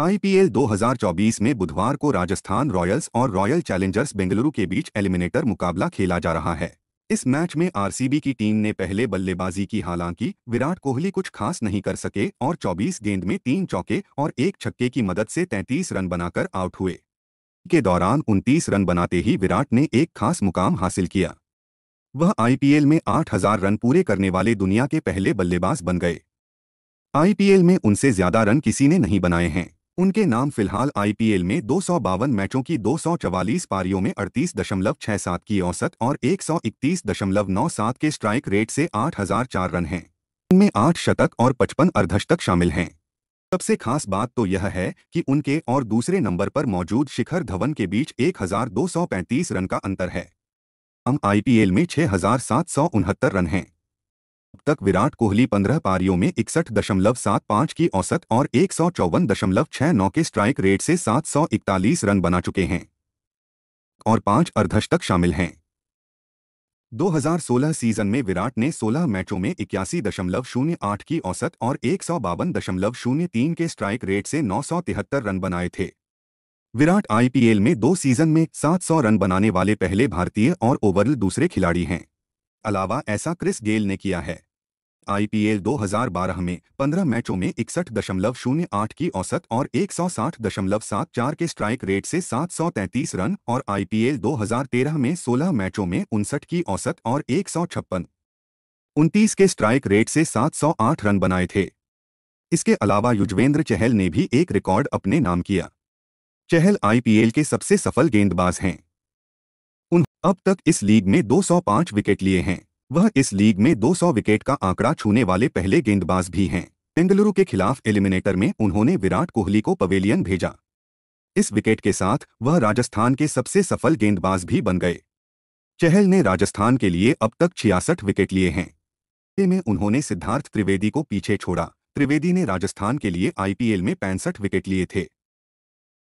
IPL 2024 में बुधवार को राजस्थान रॉयल्स और रॉयल चैलेंजर्स बेंगलुरु के बीच एलिमिनेटर मुकाबला खेला जा रहा है इस मैच में आरसीबी की टीम ने पहले बल्लेबाजी की हालांकि विराट कोहली कुछ खास नहीं कर सके और 24 गेंद में तीन चौके और एक छक्के की मदद से 33 रन बनाकर आउट हुए के दौरान 29 रन बनाते ही विराट ने एक खास मुकाम हासिल किया वह आईपीएल में 8000 रन पूरे करने वाले दुनिया के पहले बल्लेबाज बन गए आईपीएल में उनसे ज्यादा रन किसी ने नहीं बनाए हैं उनके नाम फिलहाल आईपीएल में दो मैचों की दो पारियों में अड़तीस दशमलव सात की औसत और एक सौ इकतीस दशमलव नौ सात के स्ट्राइक रेट से आठ हजार चार रन हैं इनमें आठ शतक और पचपन अर्धशतक शामिल हैं सबसे खास बात तो यह है कि उनके और दूसरे नंबर पर मौजूद शिखर धवन के बीच 1235 रन का अंतर है हम आईपीएल में छह रन हैं तक विराट कोहली 15 पारियों में इकसठ दशमलव सात पाँच की औसत और एक सौ चौवन दशमलव छः नौ के स्ट्राइक रेट से सात सौ इकतालीस रन बना चुके हैं और पांच अर्धशतक शामिल हैं 2016 सीजन में विराट ने 16 मैचों में इक्यासी दशमलव शून्य आठ की औसत और एक सौ बावन दशमलव शून्य तीन के स्ट्राइक रेट से नौ सौ तिहत्तर रन बनाए थे विराट आईपीएल में दो सीजन में 700 रन बनाने वाले पहले भारतीय और ओवरल दूसरे खिलाड़ी हैं अलावा ऐसा क्रिस गेल ने किया है आईपीएल 2012 में 15 मैचों में इकसठ दशमलव शून्य आठ की औसत और 160.74 के स्ट्राइक रेट से 733 रन और आईपीएल 2013 में 16 मैचों में उनसठ की औसत और एक सौ के स्ट्राइक रेट से 708 रन बनाए थे इसके अलावा युजवेंद्र चहल ने भी एक रिकॉर्ड अपने नाम किया चहल आईपीएल के सबसे सफल गेंदबाज हैं उन अब तक इस लीग में 205 विकेट लिए हैं वह इस लीग में 200 विकेट का आंकड़ा छूने वाले पहले गेंदबाज भी हैं बेंगलुरु के खिलाफ एलिमिनेटर में उन्होंने विराट कोहली को पवेलियन भेजा इस विकेट के साथ वह राजस्थान के सबसे सफल गेंदबाज भी बन गए चहल ने राजस्थान के लिए अब तक छियासठ विकेट लिए हैं में उन्होंने सिद्धार्थ त्रिवेदी को पीछे छोड़ा त्रिवेदी ने राजस्थान के लिए आईपीएल में पैंसठ विकेट लिए थे